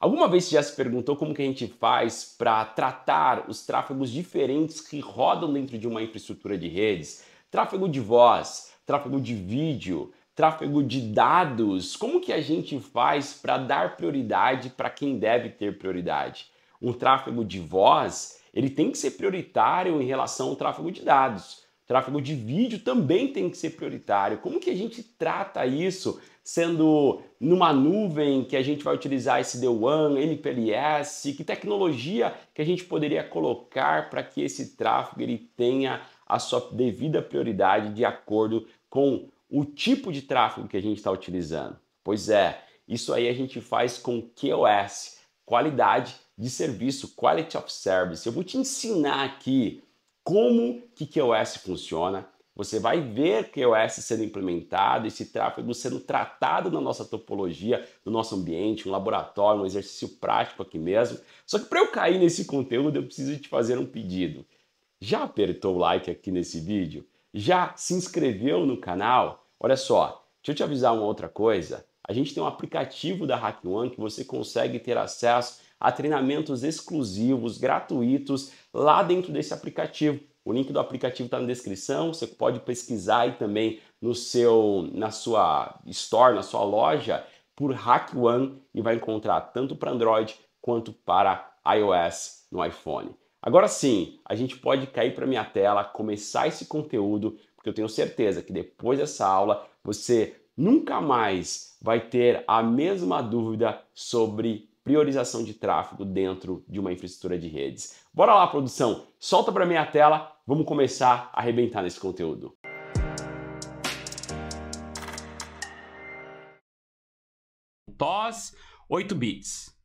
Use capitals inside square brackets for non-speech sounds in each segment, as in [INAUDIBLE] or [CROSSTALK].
Alguma vez você já se perguntou como que a gente faz para tratar os tráfegos diferentes que rodam dentro de uma infraestrutura de redes? Tráfego de voz, tráfego de vídeo, tráfego de dados. Como que a gente faz para dar prioridade para quem deve ter prioridade? Um tráfego de voz, ele tem que ser prioritário em relação ao tráfego de dados tráfego de vídeo também tem que ser prioritário. Como que a gente trata isso sendo numa nuvem que a gente vai utilizar SD-WAN, MPLS? Que tecnologia que a gente poderia colocar para que esse tráfego ele tenha a sua devida prioridade de acordo com o tipo de tráfego que a gente está utilizando? Pois é, isso aí a gente faz com QoS, qualidade de serviço, quality of service. Eu vou te ensinar aqui como que QoS funciona, você vai ver QoS sendo implementado, esse tráfego sendo tratado na nossa topologia, no nosso ambiente, um laboratório, um exercício prático aqui mesmo. Só que para eu cair nesse conteúdo, eu preciso te fazer um pedido. Já apertou o like aqui nesse vídeo? Já se inscreveu no canal? Olha só, deixa eu te avisar uma outra coisa. A gente tem um aplicativo da Hack One que você consegue ter acesso a treinamentos exclusivos, gratuitos, lá dentro desse aplicativo. O link do aplicativo está na descrição, você pode pesquisar aí também no seu, na sua store, na sua loja, por Hack One e vai encontrar tanto para Android quanto para iOS no iPhone. Agora sim, a gente pode cair para minha tela, começar esse conteúdo, porque eu tenho certeza que depois dessa aula você nunca mais vai ter a mesma dúvida sobre priorização de tráfego dentro de uma infraestrutura de redes. Bora lá, produção, solta para minha tela Vamos começar a arrebentar nesse conteúdo. TOS 8 bits.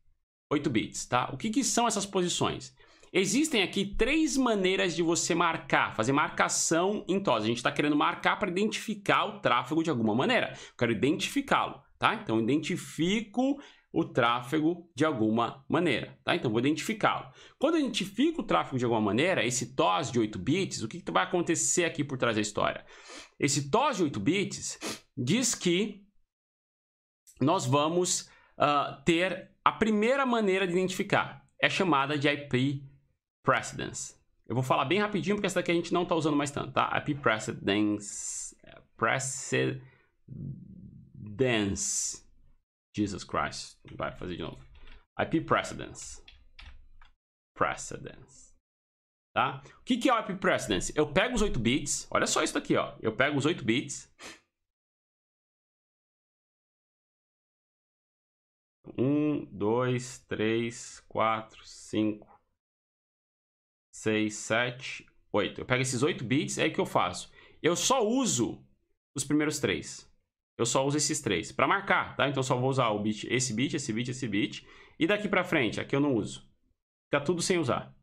8 bits, tá? O que, que são essas posições? Existem aqui três maneiras de você marcar, fazer marcação em TOS. A gente está querendo marcar para identificar o tráfego de alguma maneira. Eu quero identificá-lo, tá? Então, identifico o tráfego de alguma maneira, tá? Então vou identificá-lo. Quando eu identifico o tráfego de alguma maneira, esse TOS de 8 bits, o que, que vai acontecer aqui por trás da história? Esse TOS de 8 bits diz que nós vamos uh, ter a primeira maneira de identificar, é chamada de IP precedence. Eu vou falar bem rapidinho porque essa daqui a gente não está usando mais tanto, tá? IP precedence, precedence Jesus Christ. Vai fazer de novo. IP Precedence. Precedence. Tá? O que, que é o IP Precedence? Eu pego os 8 bits. Olha só isso aqui, ó. Eu pego os 8 bits. 1, 2, 3, 4, 5, 6, 7, 8. Eu pego esses 8 bits, é aí que eu faço. Eu só uso os primeiros três. Eu só uso esses três. Para marcar, tá? Então só vou usar o bit, esse bit, esse bit, esse bit. E daqui para frente, aqui eu não uso. Tá tudo sem usar.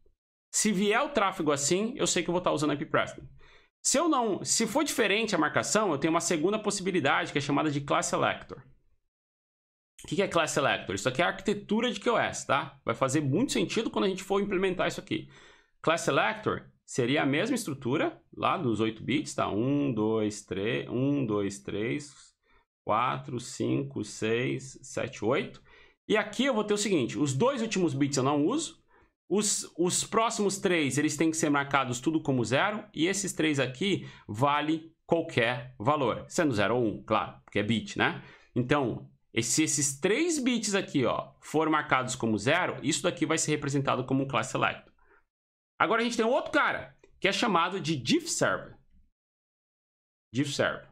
Se vier o tráfego assim, eu sei que eu vou estar tá usando IP Preference. Se eu não, se for diferente a marcação, eu tenho uma segunda possibilidade que é chamada de class selector. O que é class selector? Isso aqui é a arquitetura de QoS, tá? Vai fazer muito sentido quando a gente for implementar isso aqui. Class selector seria a mesma estrutura lá dos 8 bits, tá? 1 2 3 1 2 3 4, 5, 6, 7, 8. E aqui eu vou ter o seguinte, os dois últimos bits eu não uso, os, os próximos três eles têm que ser marcados tudo como zero, e esses três aqui vale qualquer valor, sendo zero ou um, claro, porque é bit, né? Então, se esses três bits aqui ó, forem marcados como zero, isso daqui vai ser representado como um class select. Agora a gente tem um outro cara, que é chamado de diff Diff server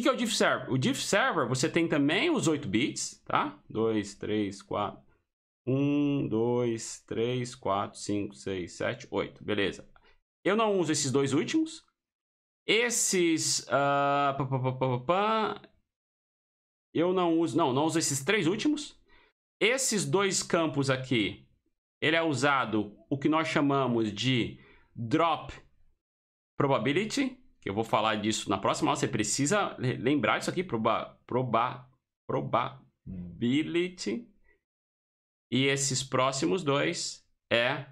que, que é o diff server? O diff server, você tem também os 8 bits, tá? 2, 3, 4... 1, 2, 3, 4, 5, 6, 7, 8. Beleza. Eu não uso esses dois últimos. Esses... Uh, pá, pá, pá, eu não uso... Não, não uso esses três últimos. Esses dois campos aqui, ele é usado o que nós chamamos de drop probability, que eu vou falar disso na próxima aula. Você precisa lembrar disso aqui, proba, proba, probability. E esses próximos dois é...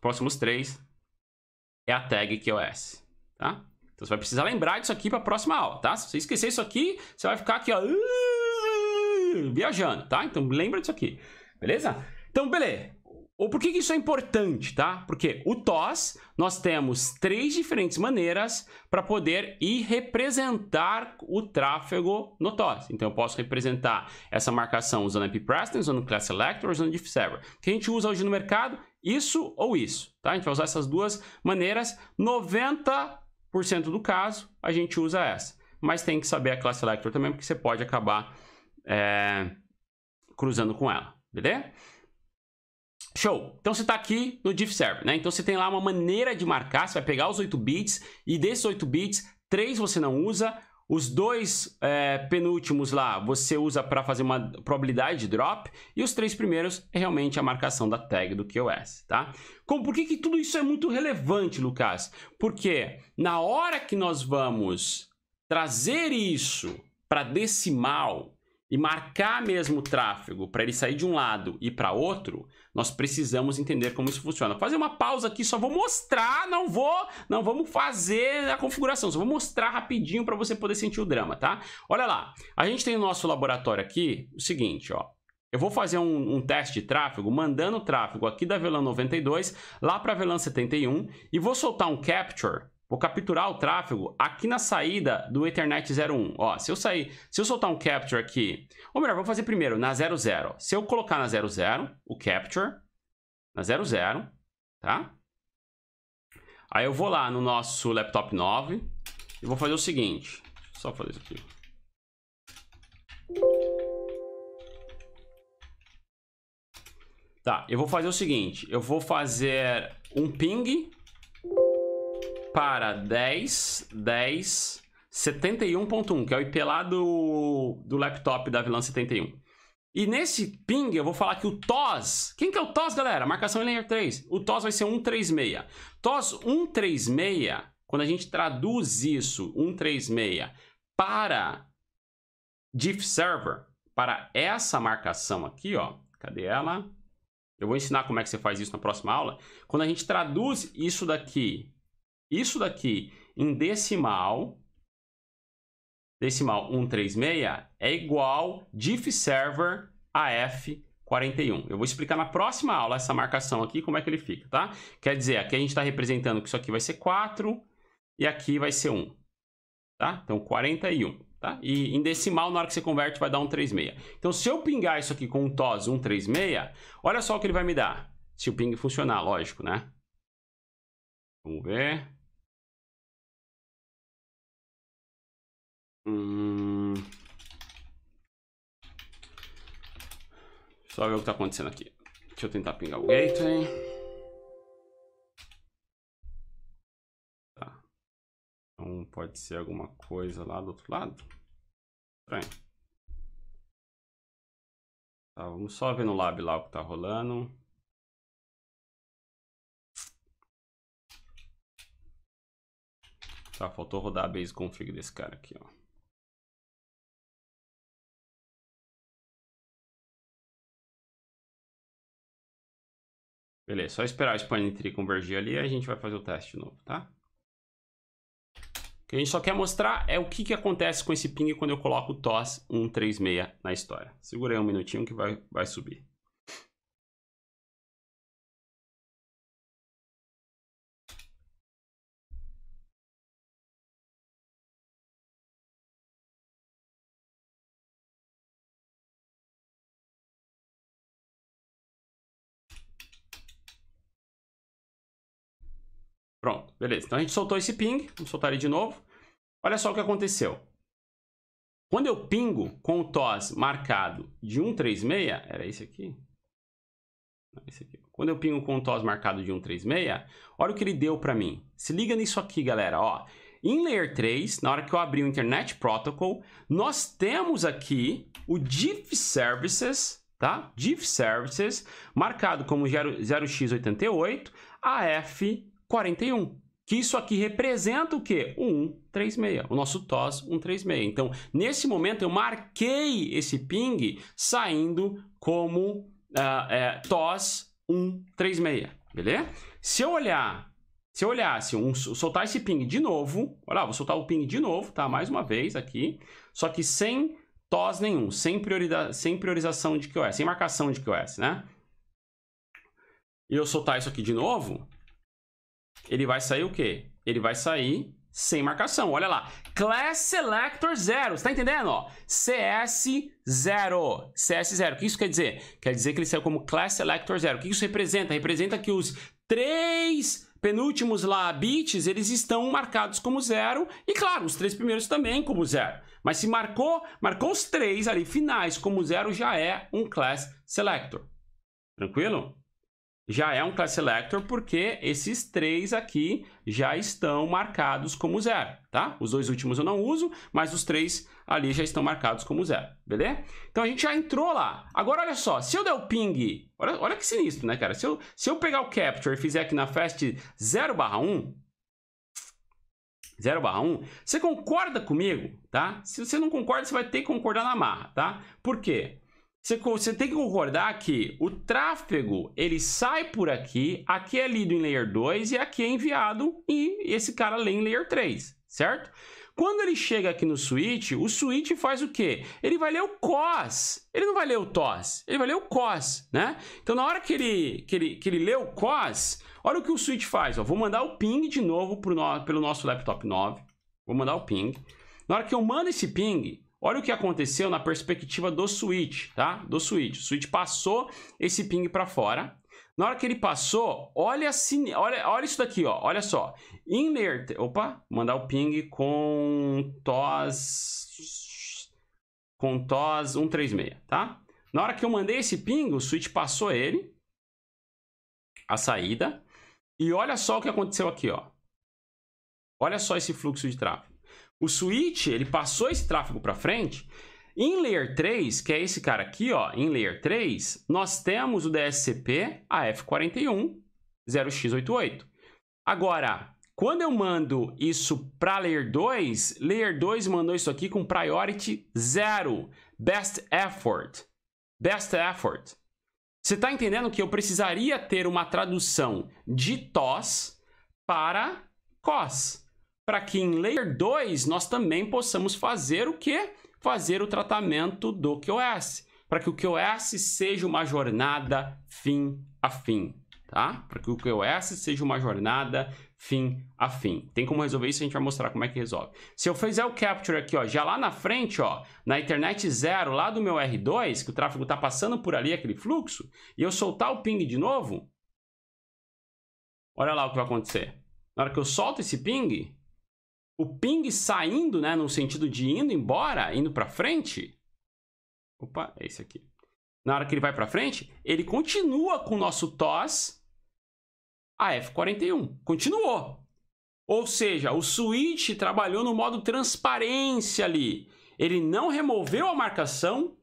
Próximos três é a tag QoS, tá? Então você vai precisar lembrar disso aqui para a próxima aula, tá? Se você esquecer isso aqui, você vai ficar aqui, ó, viajando, tá? Então lembra disso aqui, beleza? Então, beleza. O por que isso é importante, tá? Porque o TOS, nós temos três diferentes maneiras para poder ir representar o tráfego no TOS. Então, eu posso representar essa marcação usando IP Preston, usando o Class Selector, usando Diff Server. O que a gente usa hoje no mercado? Isso ou isso, tá? A gente vai usar essas duas maneiras. 90% do caso, a gente usa essa. Mas tem que saber a Class Selector também, porque você pode acabar é, cruzando com ela, beleza? Show! Então você está aqui no diff server, né? Então você tem lá uma maneira de marcar, você vai pegar os 8 bits e desses 8 bits, 3 você não usa, os dois é, penúltimos lá você usa para fazer uma probabilidade de drop e os três primeiros é realmente a marcação da tag do QoS, tá? Como, por que, que tudo isso é muito relevante, Lucas? Porque na hora que nós vamos trazer isso para decimal, e marcar mesmo o tráfego para ele sair de um lado e para outro, nós precisamos entender como isso funciona. Vou fazer uma pausa aqui, só vou mostrar, não vou, não vamos fazer a configuração, só vou mostrar rapidinho para você poder sentir o drama, tá? Olha lá, a gente tem o nosso laboratório aqui o seguinte, ó. Eu vou fazer um, um teste de tráfego, mandando o tráfego aqui da VLAN 92 lá para a VLAN 71 e vou soltar um capture Vou capturar o tráfego aqui na saída do Ethernet 01. Ó, se eu sair, se eu soltar um capture aqui, ou melhor, vou fazer primeiro na 00. Se eu colocar na 00, o capture na 00, tá? Aí eu vou lá no nosso laptop 9 e vou fazer o seguinte, só fazer isso aqui. Tá, eu vou fazer o seguinte, eu vou fazer um ping para 10, 10, 71.1, que é o IP lá do, do laptop da vilã 71. E nesse ping eu vou falar que o TOS, quem que é o TOS, galera? Marcação em layer 3. O TOS vai ser 136. TOS 136, quando a gente traduz isso, 136, para diff server, para essa marcação aqui, ó. Cadê ela? Eu vou ensinar como é que você faz isso na próxima aula. Quando a gente traduz isso daqui isso daqui em decimal, decimal 136, é igual diff server AF 41. Eu vou explicar na próxima aula essa marcação aqui, como é que ele fica, tá? Quer dizer, aqui a gente está representando que isso aqui vai ser 4 e aqui vai ser 1, tá? Então, 41, tá? E em decimal, na hora que você converte, vai dar 136. Então, se eu pingar isso aqui com um TOS 136, olha só o que ele vai me dar. Se o ping funcionar, lógico, né? Vamos ver. Hum... Só ver o que tá acontecendo aqui. Deixa eu tentar pingar o gateway. Tá. Então pode ser alguma coisa lá do outro lado. Estranho. Tá, vamos só ver no lab lá o que tá rolando. Tá, faltou rodar a base config desse cara aqui, ó. Beleza, só esperar o tree convergir ali e a gente vai fazer o teste de novo, tá? O que a gente só quer mostrar é o que, que acontece com esse ping quando eu coloco o TOS 136 na história. Segurei um minutinho que vai, vai subir. Pronto, beleza. Então a gente soltou esse ping, vamos soltar ele de novo. Olha só o que aconteceu. Quando eu pingo com o TOS marcado de 136, era esse aqui? Não, esse aqui. Quando eu pingo com o TOS marcado de 136, olha o que ele deu para mim. Se liga nisso aqui, galera, ó. Em Layer 3, na hora que eu abri o Internet Protocol, nós temos aqui o diff services, tá? Diff services marcado como 0x88 AF 41. Que isso aqui representa o quê? O 136, o nosso TOS 136. Então, nesse momento, eu marquei esse ping saindo como uh, é, TOS 136, beleza? Se eu olhar, se eu olhasse, um, soltar esse ping de novo, olha lá, vou soltar o ping de novo, tá? Mais uma vez aqui, só que sem TOS nenhum, sem, priorida, sem priorização de QoS, sem marcação de QoS, né? E eu soltar isso aqui de novo, ele vai sair o quê? Ele vai sair sem marcação. Olha lá. Class Selector 0. Você tá entendendo? Ó, CS0. CS0. O que isso quer dizer? Quer dizer que ele saiu como Class Selector 0. O que isso representa? Representa que os três penúltimos lá bits, eles estão marcados como zero. E claro, os três primeiros também como zero. Mas se marcou, marcou os três ali finais como zero, já é um Class Selector. Tranquilo? já é um class selector porque esses três aqui já estão marcados como zero, tá? Os dois últimos eu não uso, mas os três ali já estão marcados como zero, beleza? Então a gente já entrou lá. Agora olha só, se eu der o ping, olha, olha que sinistro, né, cara? Se eu, se eu pegar o capture e fizer aqui na fast 0 barra 1, 0 barra 1, você concorda comigo, tá? Se você não concorda, você vai ter que concordar na marra, tá? Por quê? Você, tem que concordar que o tráfego, ele sai por aqui, aqui é lido em Layer 2 e aqui é enviado e esse cara lê em Layer 3, certo? Quando ele chega aqui no switch, o switch faz o quê? Ele vai ler o cos. Ele não vai ler o tos, ele vai ler o cos, né? Então na hora que ele, que ele, que ele lê o cos, olha o que o switch faz. Ó. Vou mandar o ping de novo pro no, pelo nosso laptop 9. Vou mandar o ping. Na hora que eu mando esse ping, Olha o que aconteceu na perspectiva do switch, tá? Do switch. O switch passou esse ping para fora. Na hora que ele passou, olha assim, olha, olha isso daqui, ó. Olha só. Inert, opa, mandar o ping com TOS com TOS 136, tá? Na hora que eu mandei esse ping, o switch passou ele a saída. E olha só o que aconteceu aqui, ó. Olha só esse fluxo de tráfego. O switch, ele passou esse tráfego para frente. Em layer 3, que é esse cara aqui, ó, em layer 3, nós temos o DSCP AF41 0x88. Agora, quando eu mando isso para layer 2, layer 2 mandou isso aqui com priority 0, best effort. Best effort. Você está entendendo que eu precisaria ter uma tradução de TOS para COS para que em Layer 2 nós também possamos fazer o que? Fazer o tratamento do QoS, para que o QoS seja uma jornada fim a fim, tá? Para que o QoS seja uma jornada fim a fim. Tem como resolver isso, a gente vai mostrar como é que resolve. Se eu fizer o capture aqui, ó, já lá na frente, ó, na internet zero, lá do meu R2, que o tráfego está passando por ali, aquele fluxo, e eu soltar o ping de novo, olha lá o que vai acontecer. Na hora que eu solto esse ping, o ping saindo, né, no sentido de indo embora, indo para frente. Opa, é esse aqui. Na hora que ele vai para frente, ele continua com o nosso TOS a f 41 Continuou. Ou seja, o switch trabalhou no modo transparência ali. Ele não removeu a marcação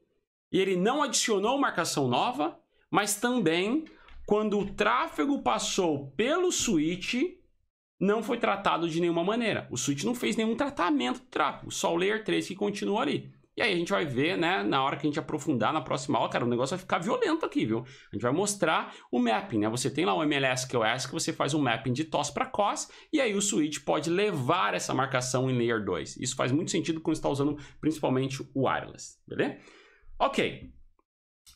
e ele não adicionou marcação nova, mas também quando o tráfego passou pelo switch, não foi tratado de nenhuma maneira. O switch não fez nenhum tratamento do tráfego, só o layer 3 que continua ali. E aí a gente vai ver, né, na hora que a gente aprofundar na próxima aula, cara, o negócio vai ficar violento aqui, viu? A gente vai mostrar o mapping, né? Você tem lá o MLS QS que você faz um mapping de TOS para COS e aí o switch pode levar essa marcação em layer 2. Isso faz muito sentido quando está usando principalmente o wireless, beleza? OK.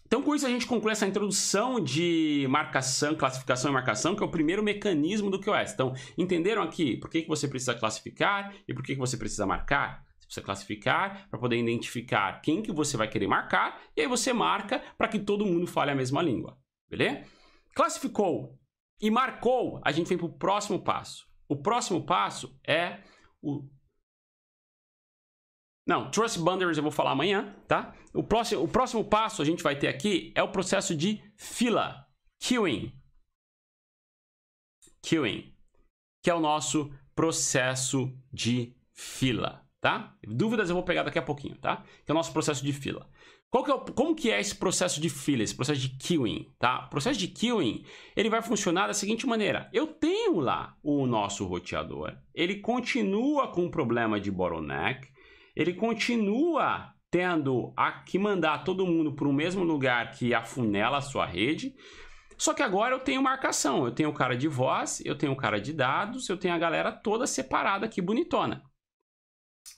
Então, com isso, a gente conclui essa introdução de marcação, classificação e marcação, que é o primeiro mecanismo do QoS. Então, entenderam aqui por que, que você precisa classificar e por que, que você precisa marcar? Você precisa classificar para poder identificar quem que você vai querer marcar, e aí você marca para que todo mundo fale a mesma língua. Beleza? Classificou e marcou, a gente vem para o próximo passo. O próximo passo é o não, Trust Boundaries eu vou falar amanhã, tá? O próximo, o próximo passo a gente vai ter aqui é o processo de fila, queuing. Queuing, que é o nosso processo de fila, tá? Dúvidas eu vou pegar daqui a pouquinho, tá? Que é o nosso processo de fila. Que é o, como que é esse processo de fila, esse processo de queuing, tá? O processo de queuing, ele vai funcionar da seguinte maneira. Eu tenho lá o nosso roteador, ele continua com o problema de bottleneck, ele continua tendo a que mandar todo mundo para o mesmo lugar que afunela a sua rede. Só que agora eu tenho marcação, eu tenho o cara de voz, eu tenho o cara de dados, eu tenho a galera toda separada aqui bonitona.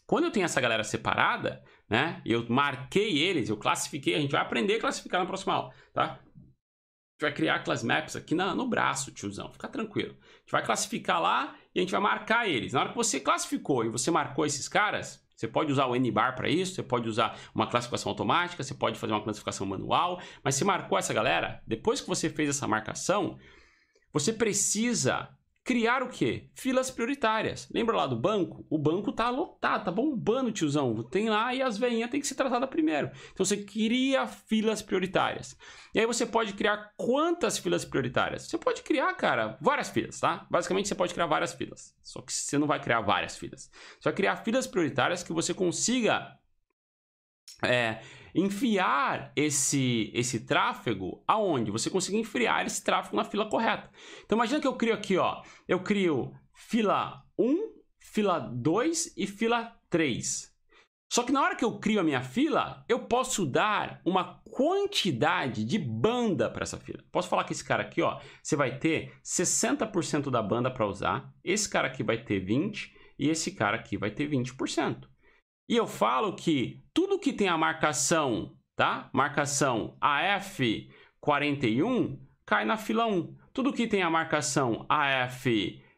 Quando eu tenho essa galera separada, né? Eu marquei eles, eu classifiquei, a gente vai aprender a classificar na próxima aula, tá? A gente vai criar class maps aqui na, no braço, tiozão. Fica tranquilo. A gente vai classificar lá e a gente vai marcar eles. Na hora que você classificou e você marcou esses caras, você pode usar o N-bar para isso, você pode usar uma classificação automática, você pode fazer uma classificação manual, mas se marcou essa galera, depois que você fez essa marcação, você precisa criar o quê? Filas prioritárias. Lembra lá do banco? O banco tá lotado, tá bombando, tiozão. Tem lá e as veinhas tem que ser tratada primeiro. Então você cria filas prioritárias. E aí você pode criar quantas filas prioritárias? Você pode criar, cara, várias filas, tá? Basicamente você pode criar várias filas. Só que você não vai criar várias filas. Você vai criar filas prioritárias que você consiga é, enfiar esse, esse tráfego aonde? Você conseguir enfiar esse tráfego na fila correta. Então imagina que eu crio aqui, ó, eu crio fila 1, fila 2 e fila 3. Só que na hora que eu crio a minha fila, eu posso dar uma quantidade de banda para essa fila. Posso falar que esse cara aqui, ó, você vai ter 60% da banda para usar, esse cara aqui vai ter 20 e esse cara aqui vai ter 20%. E eu falo que tudo que tem a marcação, tá? Marcação AF41 cai na fila 1. Tudo que tem a marcação AF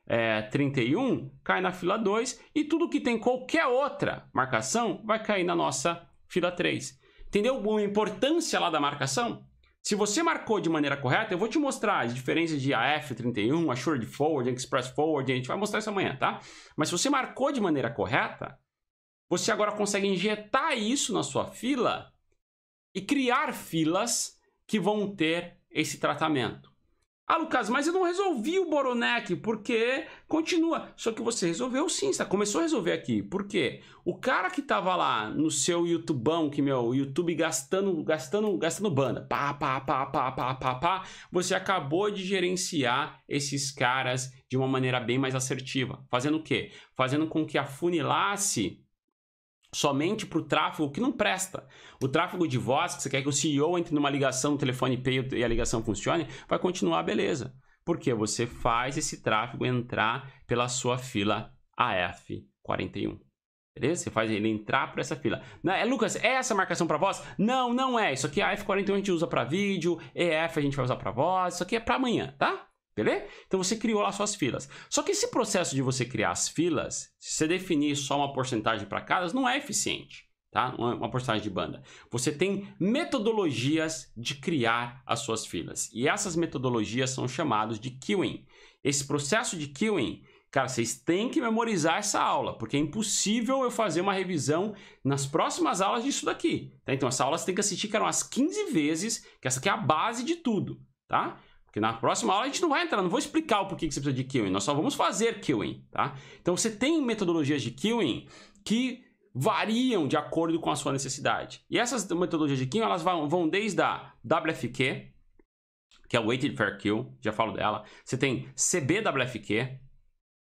é, 31 cai na fila 2 e tudo que tem qualquer outra marcação vai cair na nossa fila 3. Entendeu a importância lá da marcação? Se você marcou de maneira correta, eu vou te mostrar as diferenças de AF31, Assured Forward, Express Forward, a gente vai mostrar isso amanhã, tá? Mas se você marcou de maneira correta, você agora consegue injetar isso na sua fila e criar filas que vão ter esse tratamento. Ah, Lucas, mas eu não resolvi o Boronec, porque continua. Só que você resolveu sim, você começou a resolver aqui. Por quê? O cara que tava lá no seu YouTubão, que meu, YouTube gastando, gastando, gastando banda. Pá, pá, pá, pá, pá, pá, pá. Você acabou de gerenciar esses caras de uma maneira bem mais assertiva. Fazendo o quê? Fazendo com que afunilasse somente para o tráfego que não presta. O tráfego de voz, que você quer que o CEO entre numa ligação, telefone pay e a ligação funcione, vai continuar beleza. Porque você faz esse tráfego entrar pela sua fila AF41. Beleza? Você faz ele entrar por essa fila. Não, né? é, Lucas, é essa marcação para voz? Não, não é. Isso aqui é AF41 a gente usa para vídeo, EF é a gente vai usar para voz, isso aqui é para amanhã, tá? Beleza? Então você criou lá suas filas. Só que esse processo de você criar as filas, se você definir só uma porcentagem para cada, não é eficiente, tá? Uma, é uma porcentagem de banda. Você tem metodologias de criar as suas filas. E essas metodologias são chamadas de queuing. Esse processo de queuing, cara, vocês têm que memorizar essa aula, porque é impossível eu fazer uma revisão nas próximas aulas disso daqui, tá? Então essa aula você tem que assistir, que eram umas 15 vezes, que essa aqui é a base de tudo, tá? Porque na próxima aula a gente não vai entrar, não vou explicar o porquê que você precisa de queuing, nós só vamos fazer queuing, tá? Então você tem metodologias de queuing que variam de acordo com a sua necessidade. E essas metodologias de queuing, elas vão, vão desde a WFQ, que é o Weighted Fair Queue, já falo dela. Você tem CBWFQ,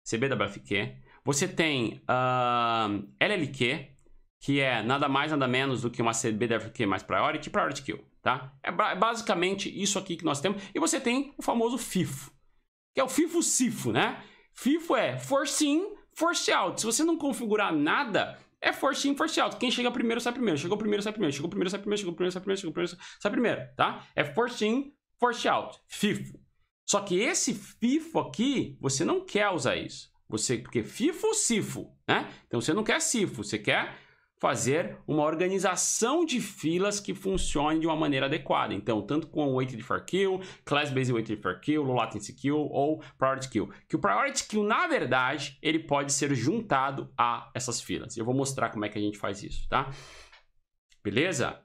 CBWFQ. Você tem uh, ah, LLQ, que é nada mais, nada menos do que uma CBWFQ mais Priority, Priority Queue tá? É, é basicamente isso aqui que nós temos. E você tem o famoso FIFO, que é o FIFO-CIFO, né? FIFO é force in, force out. Se você não configurar nada, é force in, force out. Quem chega primeiro sai primeiro. Chegou primeiro, sai primeiro. Chegou primeiro, sai primeiro. Chegou primeiro, sai primeiro. Chegou primeiro, sai primeiro, tá? É force in, force out. FIFO. Só que esse FIFO aqui, você não quer usar isso. Você, porque FIFO, CIFO, né? Então você não quer CIFO, você quer fazer uma organização de filas que funcione de uma maneira adequada. Então, tanto com o Weighted for Kill, Class Based Weighted for Kill, Low Latency Queue ou Priority Kill. Que o Priority Kill, na verdade, ele pode ser juntado a essas filas. Eu vou mostrar como é que a gente faz isso, tá? Beleza?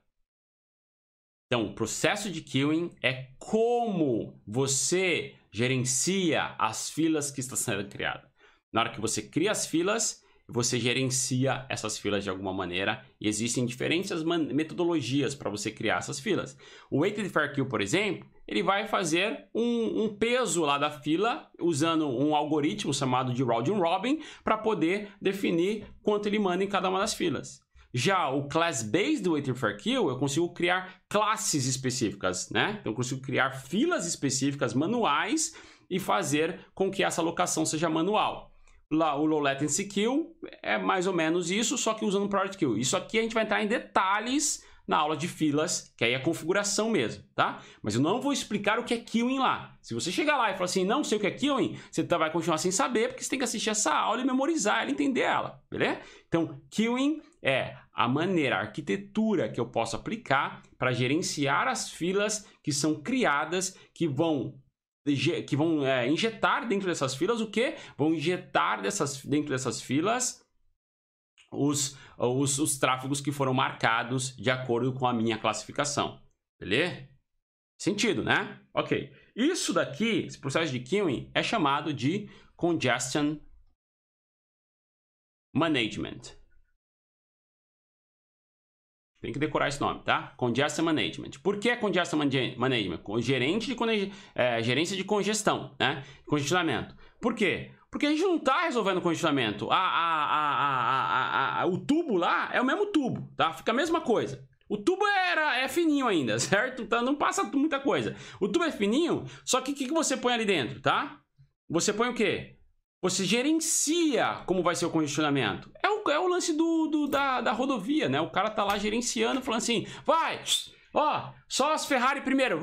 Então, o processo de queuing é como você gerencia as filas que está sendo criada. Na hora que você cria as filas, você gerencia essas filas de alguma maneira e existem diferentes metodologias para você criar essas filas. O Weighted Fair Queue, por exemplo, ele vai fazer um, um, peso lá da fila usando um algoritmo chamado de Round Robin para poder definir quanto ele manda em cada uma das filas. Já o class base do Waiting for queue eu consigo criar classes específicas, né? Então eu consigo criar filas específicas manuais e fazer com que essa alocação seja manual lá, o low latency kill é mais ou menos isso, só que usando priority queue Isso aqui a gente vai entrar em detalhes na aula de filas, que aí é configuração mesmo, tá? Mas eu não vou explicar o que é queuing lá. Se você chegar lá e falar assim, não sei o que é queuing, você tá, vai continuar sem saber, porque você tem que assistir essa aula e memorizar ela, entender ela, beleza? Então, queuing é a maneira, a arquitetura que eu posso aplicar para gerenciar as filas que são criadas, que vão que vão é, injetar dentro dessas filas o que? Vão injetar dessas, dentro dessas filas os, os, os tráfegos que foram marcados de acordo com a minha classificação. Beleza? Sentido, né? Ok. Isso daqui, esse processo de queuing, é chamado de congestion management. Tem que decorar esse nome, tá? Congestion Management. Por que Congestion Management? Gerente de é, gerência de congestão, né? Congestionamento. Por quê? Porque a gente não tá resolvendo congestionamento. A, a, a, o tubo lá é o mesmo tubo, tá? Fica a mesma coisa. O tubo era, é fininho ainda, [LAUGHS] certo? Então não passa muita coisa. O tubo é fininho, só que o que, que você põe ali dentro, tá? Você põe o quê? Você gerencia como vai ser o congestionamento. É o, é o lance do, do da, da, rodovia, né? O cara tá lá gerenciando, falando assim: vai, ó, só as Ferrari primeiro.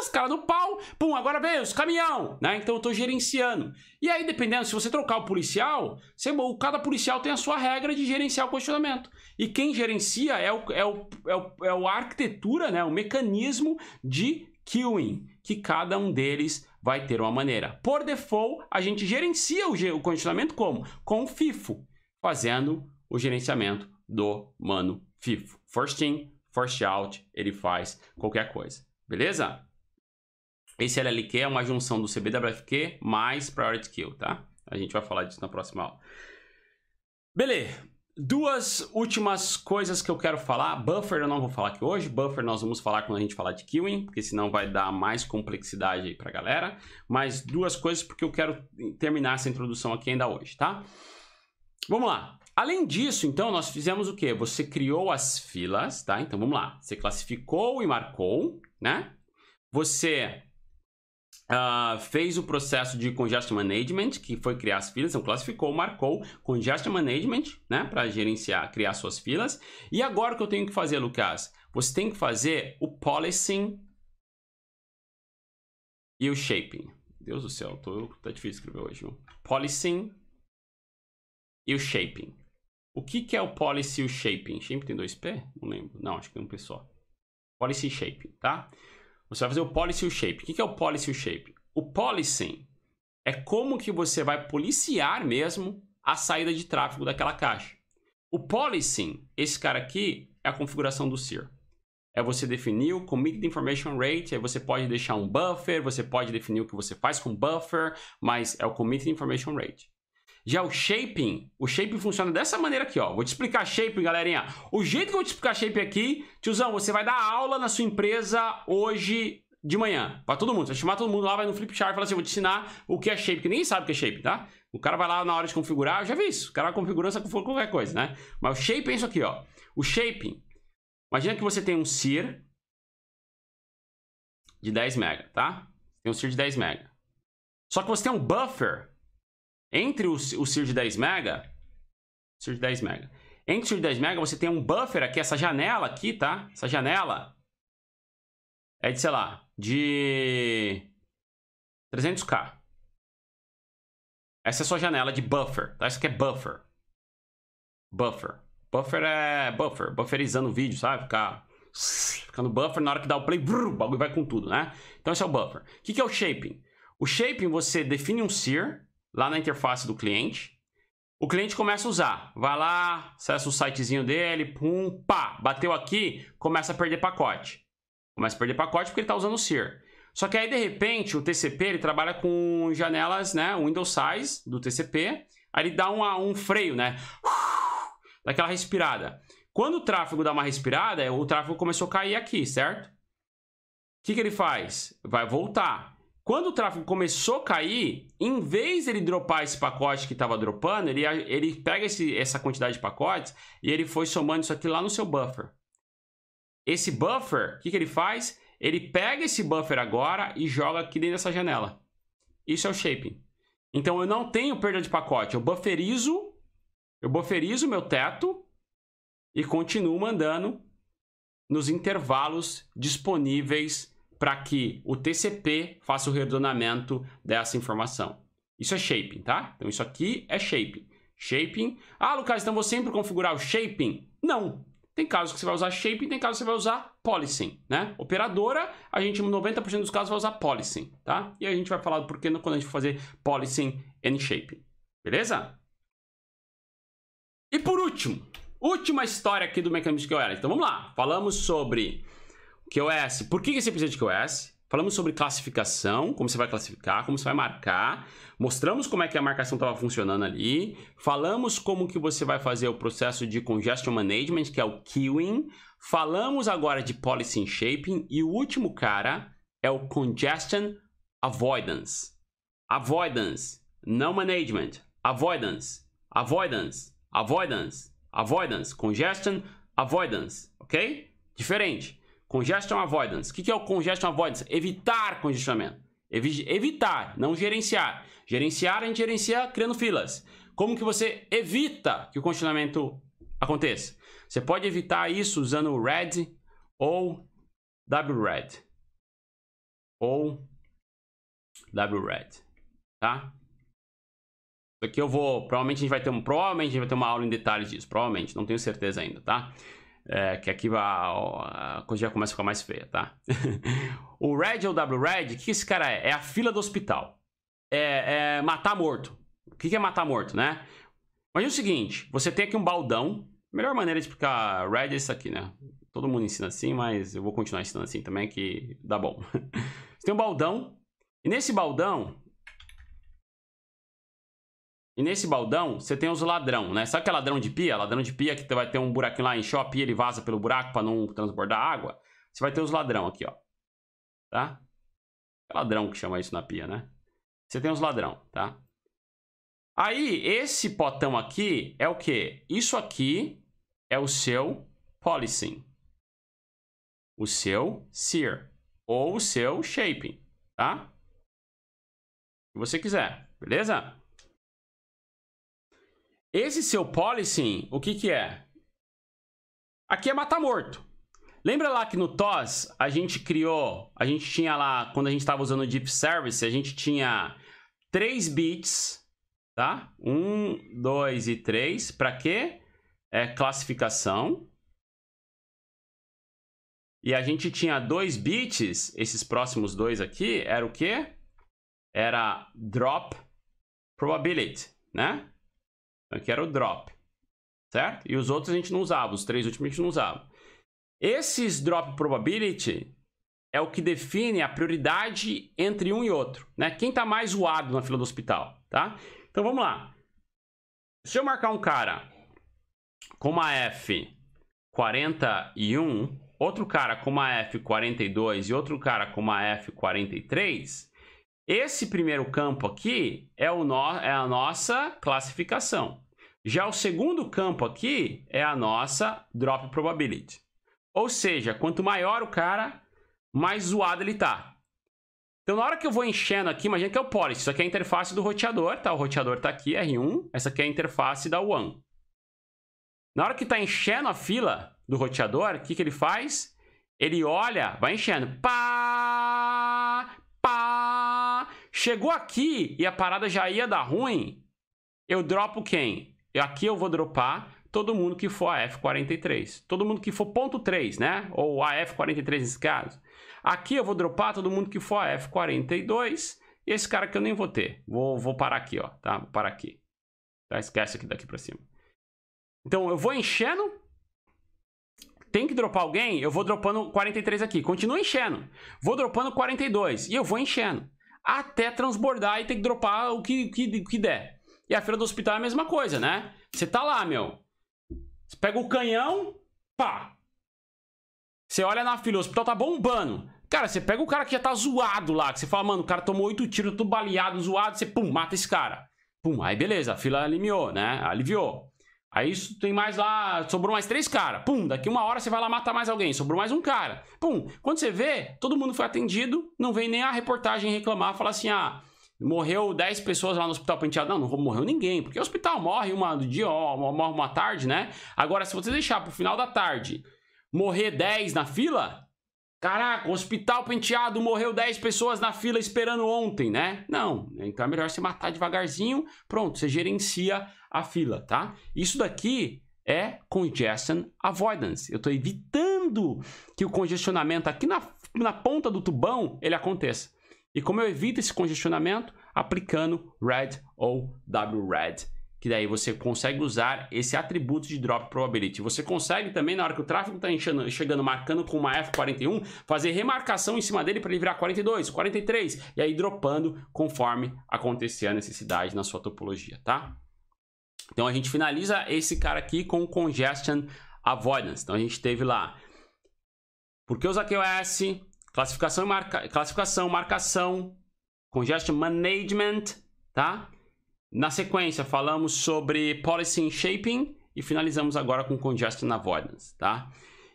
Os caras no pau, pum, agora vem os caminhão, né? Então eu tô gerenciando. E aí, dependendo, se você trocar o policial, você, cada policial tem a sua regra de gerenciar o congestionamento. E quem gerencia é o, é o, é o, é o a arquitetura, né? O mecanismo de queuing, que cada um deles vai ter uma maneira. Por default, a gente gerencia o, o condicionamento como? Com o FIFO, fazendo o gerenciamento do mano FIFO. First in, first out, ele faz qualquer coisa. Beleza? Esse LLQ é uma junção do CBWFQ mais Priority Queue, tá? A gente vai falar disso na próxima aula. Beleza. Duas últimas coisas que eu quero falar. Buffer eu não vou falar aqui hoje. Buffer nós vamos falar quando a gente falar de queuing, porque senão vai dar mais complexidade aí pra galera. Mas duas coisas porque eu quero terminar essa introdução aqui ainda hoje, tá? Vamos lá. Além disso, então, nós fizemos o quê? Você criou as filas, tá? Então, vamos lá. Você classificou e marcou, né? Você Uh, fez o processo de congestion management, que foi criar as filas, então classificou, marcou congestion management, né, para gerenciar, criar suas filas. E agora o que eu tenho que fazer, Lucas? Você tem que fazer o policing e o shaping. Deus do céu, tô, tá difícil escrever hoje. Viu? Policing e o shaping. O que, que é o policy e o shaping? Shaping tem dois P? Não lembro. Não, acho que tem um P só. Policy e shaping, tá? Você vai fazer o policy o shape. O que é o policy o shape? O policy é como que você vai policiar mesmo a saída de tráfego daquela caixa. O policy, esse cara aqui, é a configuração do SIR. É você definir o commit information rate, aí você pode deixar um buffer, você pode definir o que você faz com buffer, mas é o commit information rate. Já é o shaping, o shaping funciona dessa maneira aqui, ó. Vou te explicar shaping, galerinha. O jeito que eu vou te explicar shaping aqui, tiozão, você vai dar aula na sua empresa hoje de manhã, para todo mundo. Você vai chamar todo mundo lá, vai no Flipchart e fala assim, vou te ensinar o que é shape, que nem sabe o que é shape, tá? O cara vai lá na hora de configurar, eu já vi isso. O cara configura, só configura qualquer coisa, né? Mas o shaping é isso aqui, ó. O shaping. Imagina que você tem um SIR de 10 mega, tá? Tem um SIR de 10 mega. Só que você tem um buffer entre o, o SIR de 10 mega, SIR de 10 mega. Entre o SIR de 10 mega você tem um buffer aqui, essa janela aqui, tá? Essa janela é de, sei lá, de 300k. Essa é a sua janela de buffer, tá? Isso aqui é buffer. Buffer. Buffer é buffer, bufferizando o vídeo, sabe? Ficar no buffer, na hora que dá o play, brrr, o bagulho vai com tudo, né? Então esse é o buffer. O que, que é o shaping? O shaping você define um sir lá na interface do cliente. O cliente começa a usar, vai lá, acessa o sitezinho dele, pum, pá, bateu aqui, começa a perder pacote. Começa a perder pacote porque ele está usando o SIR. Só que aí, de repente, o TCP ele trabalha com janelas, né, window size do TCP, aí ele dá uma, um freio, né, [SIGHS] daquela respirada. Quando o tráfego dá uma respirada, o tráfego começou a cair aqui, certo? O que, que ele faz? Vai voltar. Quando o tráfego começou a cair, em vez ele dropar esse pacote que estava dropando, ele, ele pega esse, essa quantidade de pacotes e ele foi somando isso aqui lá no seu buffer. Esse buffer, o que, que ele faz? Ele pega esse buffer agora e joga aqui dentro dessa janela. Isso é o shaping. Então eu não tenho perda de pacote, eu bufferizo, eu bufferizo meu teto e continuo mandando nos intervalos disponíveis para que o TCP faça o redonamento dessa informação. Isso é shaping, tá? Então isso aqui é shaping. Shaping. Ah, Lucas, então vou sempre configurar o shaping? Não. Tem casos que você vai usar shaping, tem casos que você vai usar policing, né? Operadora, a gente, 90% dos casos, vai usar policing, tá? E a gente vai falar do porquê quando a gente for fazer policing and shaping. Beleza? E por último, última história aqui do mecanismo de QoL. Então vamos lá. Falamos sobre QoS. É Por que você precisa de QoS? Falamos sobre classificação, como você vai classificar, como você vai marcar. Mostramos como é que a marcação estava funcionando ali. Falamos como que você vai fazer o processo de congestion management, que é o queuing. Falamos agora de policy shaping e o último cara é o congestion avoidance. Avoidance, não management. Avoidance, avoidance, avoidance, avoidance, congestion avoidance, OK? Diferente. Congestion avoidance. O que é o congestion avoidance? Evitar congestionamento. Evi evitar, não gerenciar. Gerenciar, a gente gerencia criando filas. Como que você evita que o congestionamento aconteça? Você pode evitar isso usando o RED ou WRED. Ou WRED, tá? Isso aqui eu vou... Provavelmente a gente vai ter um... Provavelmente a gente vai ter uma aula em detalhes disso. Provavelmente, não tenho certeza ainda, tá? É, que aqui a, a coisa já começa a ficar mais feia, tá? [LAUGHS] o Red ou W Red, o que esse cara é? É a fila do hospital. É, é matar morto. O que, é matar morto, né? Imagina o seguinte: você tem aqui um baldão. Melhor maneira de explicar Red é isso aqui, né? Todo mundo ensina assim, mas eu vou continuar ensinando assim também, que dá bom. [LAUGHS] você tem um baldão, e nesse baldão e nesse baldão, você tem os ladrão, né? Sabe que é ladrão de pia? Ladrão de pia que vai ter um buraquinho lá, em shopping e ele vaza pelo buraco para não transbordar água. Você vai ter os ladrão aqui, ó. Tá? É ladrão que chama isso na pia, né? Você tem os ladrão, tá? Aí, esse potão aqui é o quê? Isso aqui é o seu policing. O seu sear. Ou o seu shaping, tá? Se você quiser, beleza? Esse seu policy, o que que é? Aqui é matar morto. Lembra lá que no TOS a gente criou, a gente tinha lá, quando a gente estava usando o Deep Service, a gente tinha três bits, tá? Um, dois e três. Para quê? É classificação. E a gente tinha dois bits, esses próximos dois aqui, era o quê? Era drop probability, né? Aqui era o drop, certo? E os outros a gente não usava, os três últimos a gente não usava. Esses drop probability é o que define a prioridade entre um e outro, né? Quem tá mais zoado na fila do hospital, tá? Então vamos lá. Se eu marcar um cara com uma F 41, outro cara com uma F42 e outro cara com uma F43, esse primeiro campo aqui é, o no, é a nossa classificação. Já o segundo campo aqui é a nossa drop probability. Ou seja, quanto maior o cara, mais zoado ele tá. Então na hora que eu vou enchendo aqui, imagina que é o policy. Isso aqui é a interface do roteador, tá? O roteador tá aqui, R1. Essa aqui é a interface da WAN. Na hora que tá enchendo a fila do roteador, o que, que ele faz? Ele olha, vai enchendo. Pá! Chegou aqui e a parada já ia dar ruim, eu dropo quem? aqui eu vou dropar todo mundo que for af F43. Todo mundo que for ponto 3, né? Ou a F43 nesse caso. Aqui eu vou dropar todo mundo que for af F42. E esse cara que eu nem vou ter. Vou, vou parar aqui, ó. Tá? Vou parar aqui. Tá? Esquece aqui daqui pra cima. Então eu vou enchendo. Tem que dropar alguém, eu vou dropando 43 aqui. Continua enchendo. Vou dropando 42 e eu vou enchendo até transbordar e ter que dropar o que, que, que der. E a fila do hospital é a mesma coisa, né? Você tá lá, meu. Você pega o canhão, pá. Você olha na fila, o hospital tá bombando. Cara, você pega o cara que já tá zoado lá, que você fala, mano, o cara tomou oito tiros, tudo baleado, zoado, você, pum, mata esse cara. Pum, aí beleza, a fila aliviou, né? Aliviou. Aí tem mais lá, sobrou mais três caras. Pum, daqui uma hora você vai lá matar mais alguém. Sobrou mais um cara. Pum, quando você vê, todo mundo foi atendido, não vem nem a reportagem reclamar, falar assim: ah, morreu 10 pessoas lá no hospital penteado. Não, não morreu ninguém, porque o hospital morre uma do dia, morre uma tarde, né? Agora, se você deixar pro final da tarde morrer 10 na fila, Caraca, hospital penteado, morreu 10 pessoas na fila esperando ontem, né? Não, então é melhor você matar devagarzinho. Pronto, você gerencia a fila, tá? Isso daqui é congestion avoidance. Eu estou evitando que o congestionamento aqui na, na ponta do tubão ele aconteça. E como eu evito esse congestionamento? Aplicando RED ou Red que daí você consegue usar esse atributo de drop probability. Você consegue também, na hora que o tráfego está chegando, marcando com uma F41, fazer remarcação em cima dele para ele virar 42, 43, e aí dropando conforme acontecer a necessidade na sua topologia, tá? Então a gente finaliza esse cara aqui com Congestion Avoidance. Então a gente teve lá, porque que usar QoS, classificação, marca, classificação, marcação, Congestion Management, Tá? Na sequência, falamos sobre Policy Shaping e finalizamos agora com Congestion Avoidance, tá?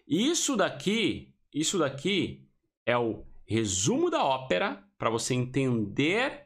Isso daqui, isso daqui é o resumo da ópera para você entender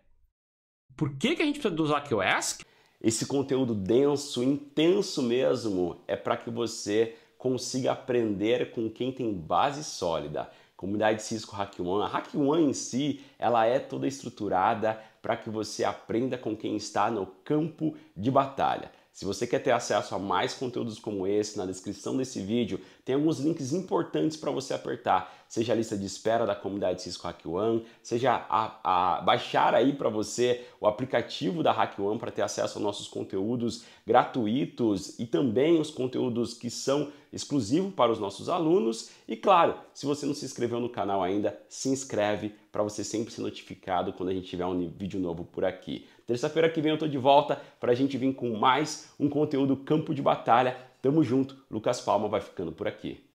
por que, que a gente precisa usar QASC. Esse conteúdo denso, intenso mesmo, é para que você consiga aprender com quem tem base sólida. Comunidade Cisco Hack One. A One em si, ela é toda estruturada para que você aprenda com quem está no campo de batalha. Se você quer ter acesso a mais conteúdos como esse, na descrição desse vídeo tem alguns links importantes para você apertar, seja a lista de espera da comunidade Cisco One, seja a, a baixar aí para você o aplicativo da One para ter acesso aos nossos conteúdos gratuitos e também os conteúdos que são exclusivos para os nossos alunos. E claro, se você não se inscreveu no canal ainda, se inscreve para você sempre ser notificado quando a gente tiver um vídeo novo por aqui. Terça-feira que vem eu tô de volta para a gente vir com mais um conteúdo campo de batalha. Tamo junto, Lucas Palma vai ficando por aqui.